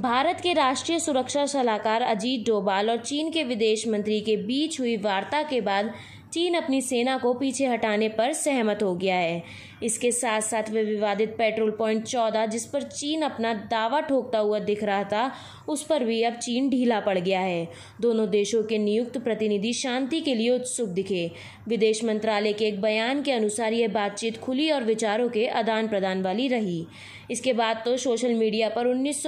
भारत के राष्ट्रीय सुरक्षा सलाहकार अजीत डोभाल और चीन के विदेश मंत्री के बीच हुई वार्ता के बाद चीन अपनी सेना को पीछे हटाने पर सहमत हो गया है इसके साथ साथ वे विवादित पेट्रोल पॉइंट चौदह जिस पर चीन अपना दावा ठोकता हुआ दिख रहा था उस पर भी अब चीन ढीला पड़ गया है दोनों देशों के नियुक्त प्रतिनिधि शांति के लिए उत्सुक दिखे विदेश मंत्रालय के एक बयान के अनुसार यह बातचीत खुली और विचारों के आदान प्रदान वाली रही इसके बाद तो सोशल मीडिया पर उन्नीस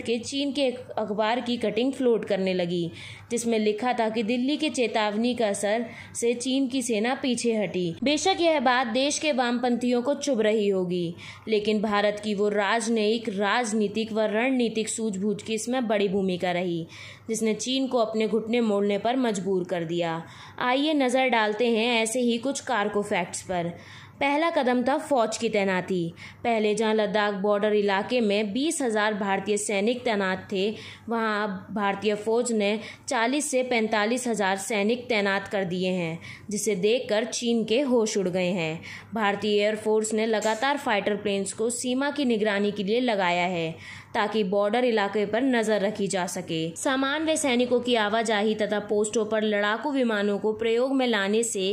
के चीन के एक अखबार की कटिंग फ्लोट करने लगी जिसमें लिखा था कि दिल्ली के चेतावनी का असर से चीन की सेना पीछे हटी बेशक यह बात देश के वामपंथियों को चुभ रही होगी लेकिन भारत की वो राजनयिक राजनीतिक व रणनीतिक सूझबूझ की इसमें बड़ी भूमिका रही जिसने चीन को अपने घुटने मोड़ने पर मजबूर कर दिया आइए नज़र डालते हैं ऐसे ही कुछ कारको फैक्ट्स पर पहला कदम था फौज की तैनाती पहले जहां लद्दाख बॉर्डर इलाके में बीस हज़ार भारतीय सैनिक तैनात थे वहां अब भारतीय फ़ौज ने चालीस से पैंतालीस हज़ार सैनिक तैनात कर दिए हैं जिसे देखकर चीन के होश उड़ गए हैं भारतीय एयरफोर्स ने लगातार फाइटर प्लेन्स को सीमा की निगरानी के लिए लगाया है ताकि बॉर्डर इलाके पर नज़र रखी जा सके सामान व सैनिकों की आवाजाही तथा पोस्टों पर लड़ाकू विमानों को प्रयोग में लाने से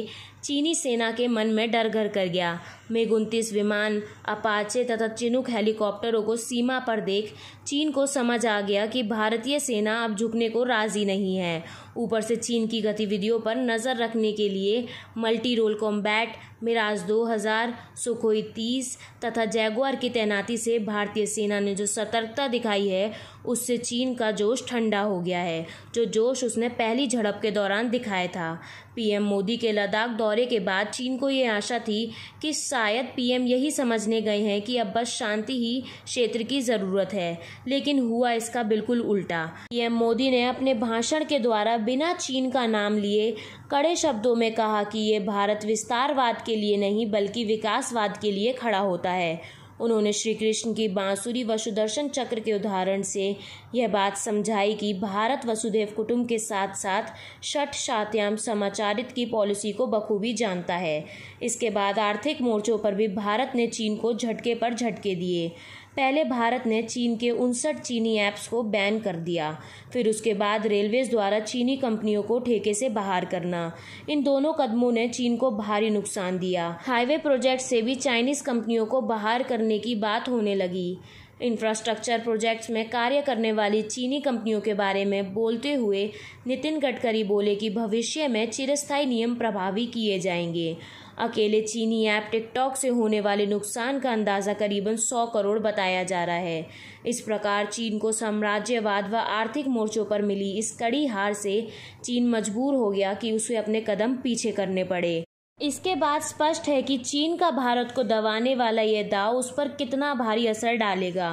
चीनी सेना के मन में डर घर कर गया मिग उनतीस विमान अपाचे तथा चिनुक हेलीकॉप्टरों को सीमा पर देख चीन को समझ आ गया कि भारतीय सेना अब झुकने को राजी नहीं है ऊपर से चीन की गतिविधियों पर नज़र रखने के लिए multi role combat Mirage 2000, Sukhoi 30 तथा जैगुआर की तैनाती से भारतीय सेना ने जो सतर्कता दिखाई है उससे चीन का जोश ठंडा हो गया है जो जोश उसने पहली झड़प के दौरान दिखाया था पीएम मोदी के लद्दाख दौरे के बाद चीन को ये आशा थी कि शायद पीएम यही समझने गए हैं कि अब बस शांति ही क्षेत्र की ज़रूरत है लेकिन हुआ इसका बिल्कुल उल्टा पीएम मोदी ने अपने भाषण के द्वारा बिना चीन का नाम लिए कड़े शब्दों में कहा कि ये भारत विस्तारवाद के के लिए नहीं बल्कि विकासवाद के लिए खड़ा होता है उन्होंने श्री कृष्ण की बांसुरी वसुदर्शन चक्र के उदाहरण से यह बात समझाई कि भारत वसुदेव कुटुंब के साथ साथ छठ शात्याम समाचारित की पॉलिसी को बखूबी जानता है इसके बाद आर्थिक मोर्चों पर भी भारत ने चीन को झटके पर झटके दिए पहले भारत ने चीन के उनसठ चीनी ऐप्स को बैन कर दिया फिर उसके बाद रेलवेज द्वारा चीनी कंपनियों को ठेके से बाहर करना इन दोनों कदमों ने चीन को भारी नुकसान दिया हाईवे प्रोजेक्ट से भी चाइनीज कंपनियों को बाहर करने की बात होने लगी इंफ्रास्ट्रक्चर प्रोजेक्ट्स में कार्य करने वाली चीनी कंपनियों के बारे में बोलते हुए नितिन गडकरी बोले कि भविष्य में चिरस्थायी नियम प्रभावी किए जाएंगे अकेले चीनी ऐप टिकटॉक से होने वाले नुकसान का अंदाज़ा करीबन सौ करोड़ बताया जा रहा है इस प्रकार चीन को साम्राज्यवाद व आर्थिक मोर्चों पर मिली इस कड़ी हार से चीन मजबूर हो गया कि उसे अपने कदम पीछे करने पड़े इसके बाद स्पष्ट है कि चीन का भारत को दबाने वाला यह दाव उस पर कितना भारी असर डालेगा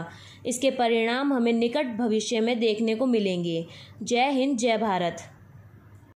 इसके परिणाम हमें निकट भविष्य में देखने को मिलेंगे जय हिंद जय भारत